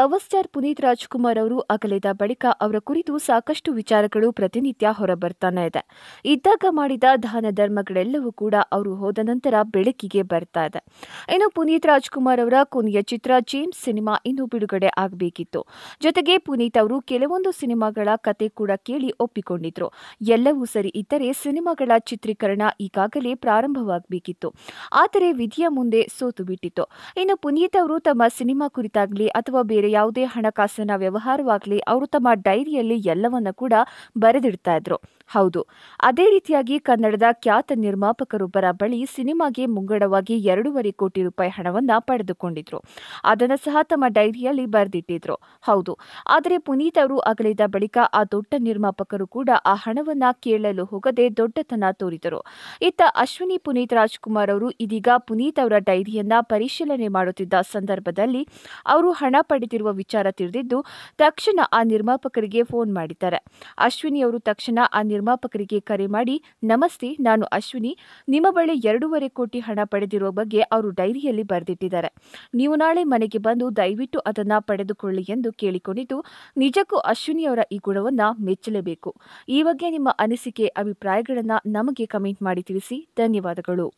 power star Puneeth Rajkumar ಅವರು ಅಗಲಿದ ಬಳಿಕ ಅವರ ಕುರಿತು ಸಾಕಷ್ಟು ವಿಚಾರಗಳು ಪ್ರತಿನಿತ್ಯ ಹೊರಬರ್ತಾನೆ ಇದೆ ಇದ್ದಾಗ ಮಾಡಿದ ದಾನ ಧರ್ಮಗಳೆಲ್ಲವೂ ಕೂಡ ಅವರು ಹೋದ ನಂತರ ಬೆಳಕಿಗೆ ಬರ್ತಾ ಇದೆ ಇನ್ನು ಪುನೀತ್ ರಾಜ್ಕುಮಾರ್ ಅವರ ಕೊನೆಯ ಚಿತ್ರ ಜೇಮ್ಸ್ ಸಿನಿಮಾ ಇನ್ನೂ ಬಿಡುಗಡೆ ಆಗಬೇಕಿತ್ತು ಜೊತೆಗೆ ಪುನೀತ್ ಅವರು ಕೆಲವೊಂದು ಸಿನಿಮಾಗಳ ಕತೆ ಕೂಡ ಕೇಳಿ ಒಪ್ಪಿಕೊಂಡಿದ್ರು ಎಲ್ಲವೂ ಸರಿ ಇದ್ದರೆ ಸಿನಿಮಾಗಳ ಚಿತ್ರೀಕರಣ ಈಗಾಗಲೇ ಪ್ರಾರಂಭವಾಗಬೇಕಿತ್ತು ಆದರೆ ವಿಧಿಯ ಮುಂದೆ ಸೋತು ಬಿಟ್ಟಿತ್ತು ಇನ್ನು ಪುನೀತ್ ಅವರು ತಮ್ಮ ಸಿನಿಮಾ ಕುರಿತಾಗಲಿ ಅಥವಾ ಬೇರೆ ಯಾವುದೇ ಹಣಕಾಸಿನ ವ್ಯವಹಾರವಾಗಲಿ ಅವರು ತಮ್ಮ ಡೈರಿಯಲ್ಲಿ ಎಲ್ಲವನ್ನ ಕೂಡ ಬರೆದಿಡ್ತಾ ಇದ್ರು ಹೌದು ಅದೇ ರೀತಿಯಾಗಿ ಕನ್ನಡದ ಖ್ಯಾತ ನಿರ್ಮಾಪಕರೊಬ್ಬರ ಬಳಿ ಸಿನಿಮಾಗೆ ಮುಂಗಡವಾಗಿ ಎರಡೂವರೆ ಕೋಟಿ ರೂಪಾಯಿ ಹಣವನ್ನು ಪಡೆದುಕೊಂಡಿದ್ರು ಅದನ್ನು ಸಹ ತಮ್ಮ ಡೈರಿಯಲ್ಲಿ ಬರೆದಿಟ್ಟಿದ್ರು ಹೌದು ಆದರೆ ಪುನೀತ್ ಅವರು ಅಗಲಿದ ಬಳಿಕ ಆ ದೊಡ್ಡ ನಿರ್ಮಾಪಕರು ಕೂಡ ಆ ಹಣವನ್ನ ಕೇಳಲು ಹೋಗದೆ ದೊಡ್ಡತನ ತೋರಿದರು ಇತ್ತ ಅಶ್ವಿನಿ ಪುನೀತ್ ರಾಜ್ಕುಮಾರ್ ಅವರು ಇದೀಗ ಪುನೀತ್ ಅವರ ಡೈರಿಯನ್ನ ಪರಿಶೀಲನೆ ಮಾಡುತ್ತಿದ್ದ ಸಂದರ್ಭದಲ್ಲಿ ಅವರು ಹಣ ಪಡೆದಿರುವ ವಿಚಾರ ತಿಳಿದಿದ್ದು ತಕ್ಷಣ ಆ ನಿರ್ಮಾಪಕರಿಗೆ ಫೋನ್ ಮಾಡಿದ್ದಾರೆ ಅಶ್ವಿನಿ ಅವರು ತಕ್ಷಣ ಆ ನಿರ್ಮಾಪಕರಿಗೆ ಕರೆ ಮಾಡಿ ನಮಸ್ತೆ ನಾನು ಅಶ್ವಿನಿ ನಿಮ್ಮ ಬಳಿ ಎರಡೂವರೆ ಕೋಟಿ ಹಣ ಪಡೆದಿರುವ ಬಗ್ಗೆ ಅವರು ಡೈರಿಯಲ್ಲಿ ಬರೆದಿಟ್ಟಿದ್ದಾರೆ ನೀವು ನಾಳೆ ಮನೆಗೆ ಬಂದು ದಯವಿಟ್ಟು ಅದನ್ನು ಪಡೆದುಕೊಳ್ಳಿ ಎಂದು ಕೇಳಿಕೊಂಡಿದ್ದು ನಿಜಕ್ಕೂ ಅಶ್ವಿನಿಯವರ ಈ ಗುಣವನ್ನು ಮೆಚ್ಚಲೇಬೇಕು ಈ ಬಗ್ಗೆ ನಿಮ್ಮ ಅನಿಸಿಕೆ ಅಭಿಪ್ರಾಯಗಳನ್ನು ನಮಗೆ ಕಮೆಂಟ್ ಮಾಡಿ ತಿಳಿಸಿ ಧನ್ಯವಾದಗಳು